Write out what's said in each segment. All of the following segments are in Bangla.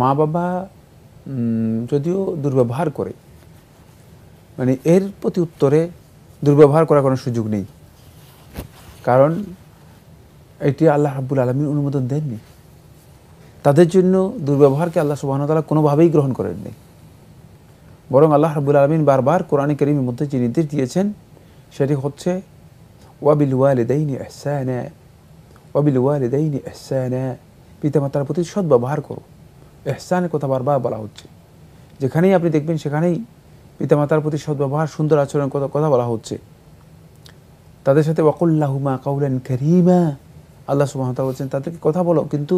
মা বাবা যদিও দুর্ব্যবহার করে মানে এর প্রতি উত্তরে দুর্ব্যবহার করার কোনো সুযোগ নেই কারণ এটি আল্লাহ রাব্বুল আলমীর অনুমোদন দেননি তাদের জন্য দুর্ব্যবহারকে আল্লাহ তালা কোনোভাবেই গ্রহণ করেননি বরং আল্লাহ রাবুল আলমিন বারবার কোরআন করিমের মধ্যে যে নির্দেশ দিয়েছেন সেটি হচ্ছে ওয়াবিল ওয়ালেদাইনি নেয় ওয়াবিল ওয়ালেদাইনি পিতা পিতামাতার প্রতি সদ্ব্যবহার করো এহসানের কথা বারবার বলা হচ্ছে যেখানেই আপনি দেখবেন সেখানেই পিতামাতার প্রতি সদ্ব্যবহার সুন্দর আচরণের কথা কথা বলা হচ্ছে তাদের সাথে ওয়াকুল্লাহুমা কাউলেন করিমা আল্লাহ সুমাহতা বলছেন তাদেরকে কথা বলো কিন্তু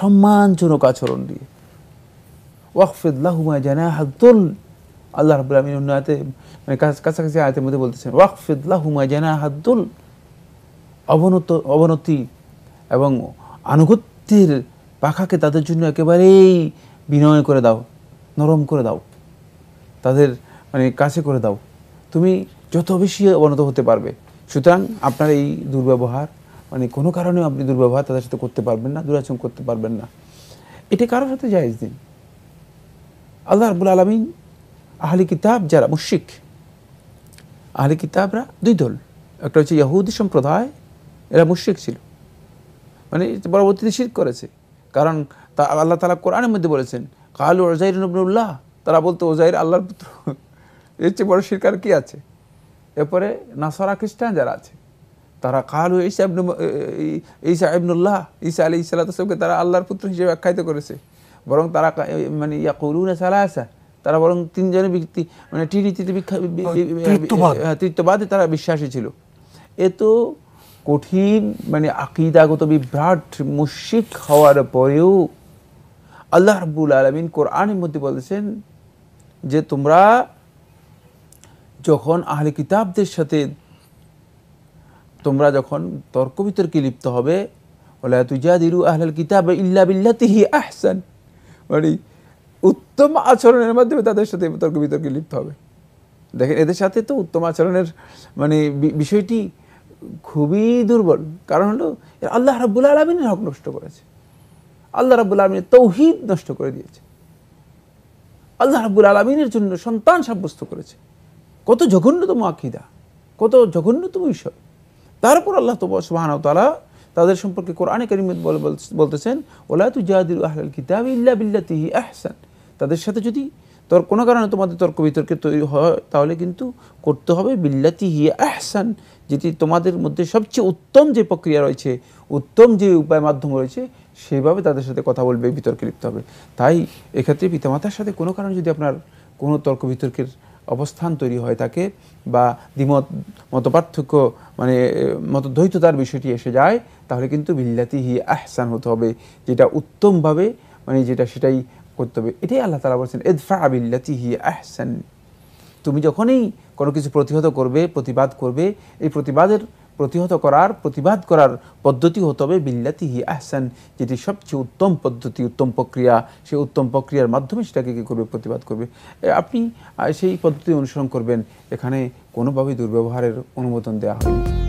সম্মানজনক আচরণ দিয়ে ওয়াকফিদুমা জানা হাকদুল আল্লাহ রব আমিন অন্য আয়তে মানে কাছাকাছি আয়তের মধ্যে বলতেছেন ওয়াকফিদুমা জানা হাকদুল অবনত অবনতি এবং আনুগত্যের পাখাকে তাদের জন্য একেবারেই বিনয় করে দাও নরম করে দাও তাদের মানে কাছে করে দাও তুমি যত বেশি অবনত হতে পারবে সুতরাং আপনার এই দুর্ব্যবহার মানে কোনো কারণে আপনি দুর্ব্যবহার তাদের সাথে করতে পারবেন না দুরাচরণ করতে পারবেন না এটি কারোর সাথে জায়েজ দিন আল্লাহ রাবুল আলমিন আহলি কিতাব যারা মুশিক আহলি কিতাবরা দুই দল একটা হচ্ছে ইহুদি সম্প্রদায় এরা মুশিক ছিল মানে পরবর্তীতে শীত করেছে কারণ তা আল্লাহ তালা কোরআনের মধ্যে বলেছেন কালু ওজাইর নবনুল্লাহ তারা বলতো ওজাইর আল্লাহর পুত্র এর চেয়ে বড় শিকার কী আছে এরপরে নাসারা খ্রিস্টান যারা আছে তারা কালু ঈসা ইবনু ঈসা ইবনুল্লাহ ঈসা আলী ইসাল্লা ইসালাতামকে তারা আল্লাহর পুত্র হিসেবে আখ্যায়িত করেছে বরং তারা মানে ইয়া করুন সালা আসা তারা বরং তিনজনে ব্যক্তি মানে টিটি তৃতীয় তৃতীয়বাদে তারা বিশ্বাসী ছিল এ তো কঠিন মানে আকিদাগত বিভ্রাট মুশিক হওয়ার পরেও আল্লাহ রব্বুল আলমিন কোরআনের মধ্যে বলেছেন যে তোমরা যখন আহলে কিতাবদের সাথে তোমরা যখন তর্ক বিতর্কে লিপ্ত হবে ওলা তুজাদিরু আহলাল কিতাব ইল্লা বিল্লাতিহি আহসান মানে উত্তম আচরণের মাধ্যমে তাদের সাথে তর্ক বিতর্কে লিপ্ত হবে দেখেন এদের সাথে তো উত্তম আচরণের মানে বিষয়টি খুবই দুর্বল কারণ হলো আল্লাহ রাবুল আলমিনের হক নষ্ট করেছে আল্লাহ রাবুল আলমিনের তৌহিদ নষ্ট করে দিয়েছে আল্লাহ রাবুল আলমিনের জন্য সন্তান সাব্যস্ত করেছে কত জঘন্যতম আকিদা কত জঘন্যতম ঈশ্বর তারপর আল্লাহ তো সুবাহানতালা তাদের সম্পর্কে কোরআনে করিমত বলতেছেন ওলা তু জাহাদিল আহলাল কিতাব ইল্লা বিল্লাতিহি আহসান তাদের সাথে যদি তোর কোনো কারণে তোমাদের তর্ক বিতর্কে তৈরি হয় তাহলে কিন্তু করতে হবে বিল্লাতি হি আহসান যেটি তোমাদের মধ্যে সবচেয়ে উত্তম যে প্রক্রিয়া রয়েছে উত্তম যে উপায় মাধ্যম রয়েছে সেইভাবে তাদের সাথে কথা বলবে বিতর্কে লিখতে হবে তাই এক্ষেত্রে পিতামাতার সাথে কোনো কারণে যদি আপনার কোনো তর্ক বিতর্কের অবস্থান তৈরি হয় তাকে বা দ্বিমত মতপার্থক্য মানে মতদ্বৈততার বিষয়টি এসে যায় তাহলে কিন্তু বিল্লাতি হি আহসান হতে হবে যেটা উত্তমভাবে মানে যেটা সেটাই করতে হবে এটাই আল্লাহ তালা বলছেন এদফা আবিল্লাতি হি আহসান তুমি যখনই কোনো কিছু প্রতিহত করবে প্রতিবাদ করবে এই প্রতিবাদের প্রতিহত করার প্রতিবাদ করার পদ্ধতি হতে হবে বিল্লাতি হি আহসান যেটি সবচেয়ে উত্তম পদ্ধতি উত্তম প্রক্রিয়া সেই উত্তম প্রক্রিয়ার মাধ্যমে সেটাকে কী করবে প্রতিবাদ করবে আপনি সেই পদ্ধতি অনুসরণ করবেন এখানে কোনোভাবেই দুর্ব্যবহারের অনুমোদন দেওয়া হয়নি